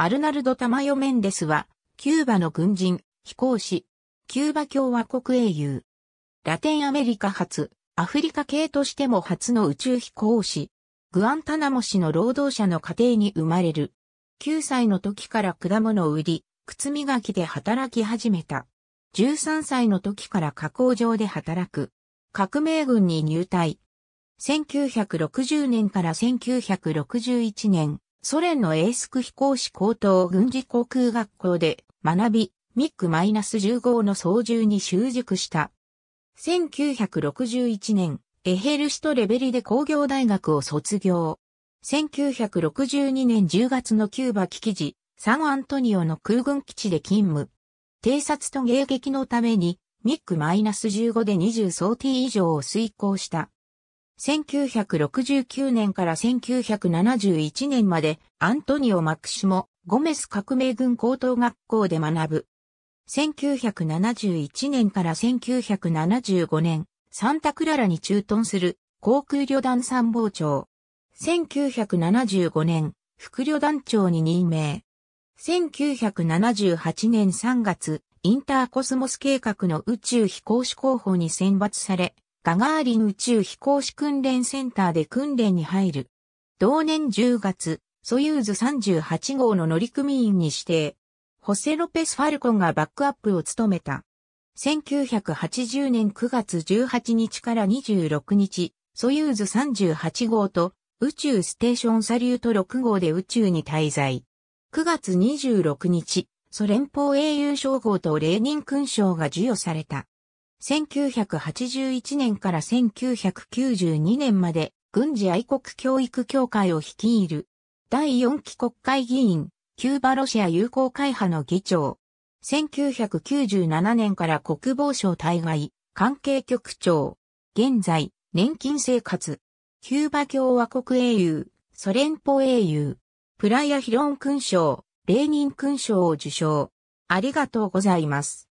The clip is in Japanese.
アルナルド・タマヨ・メンデスは、キューバの軍人、飛行士、キューバ共和国英雄。ラテンアメリカ初、アフリカ系としても初の宇宙飛行士。グアンタナモ氏の労働者の家庭に生まれる。9歳の時から果物を売り、靴磨きで働き始めた。13歳の時から加工場で働く。革命軍に入隊。1960年から1961年、ソ連のエースク飛行士高等軍事航空学校で学び、ミック -15 の操縦に習熟した。1961年、エヘルシトレベリで工業大学を卒業。1962年10月のキューバ危機時、サンアントニオの空軍基地で勤務。偵察と迎撃のために、ミック -15 で20装 T 以上を遂行した。1969年から1971年までアントニオ・マクシモ、ゴメス革命軍高等学校で学ぶ。1971年から1975年、サンタクララに駐屯する航空旅団参謀長。1975年、副旅団長に任命。1978年3月、インターコスモス計画の宇宙飛行士候補に選抜され、ガガーリン宇宙飛行士訓練センターで訓練に入る。同年10月、ソユーズ38号の乗組員に指定。ホセ・ロペス・ファルコンがバックアップを務めた。1980年9月18日から26日、ソユーズ38号と宇宙ステーションサリュート6号で宇宙に滞在。9月26日、ソ連邦英雄称号とレーニン勲章が授与された。1981年から1992年まで軍事愛国教育協会を率いる。第4期国会議員、キューバロシア友好会派の議長。1997年から国防省対外、関係局長。現在、年金生活。キューバ共和国英雄、ソ連邦英雄。プライアヒロン勲章、レーニン勲章を受賞。ありがとうございます。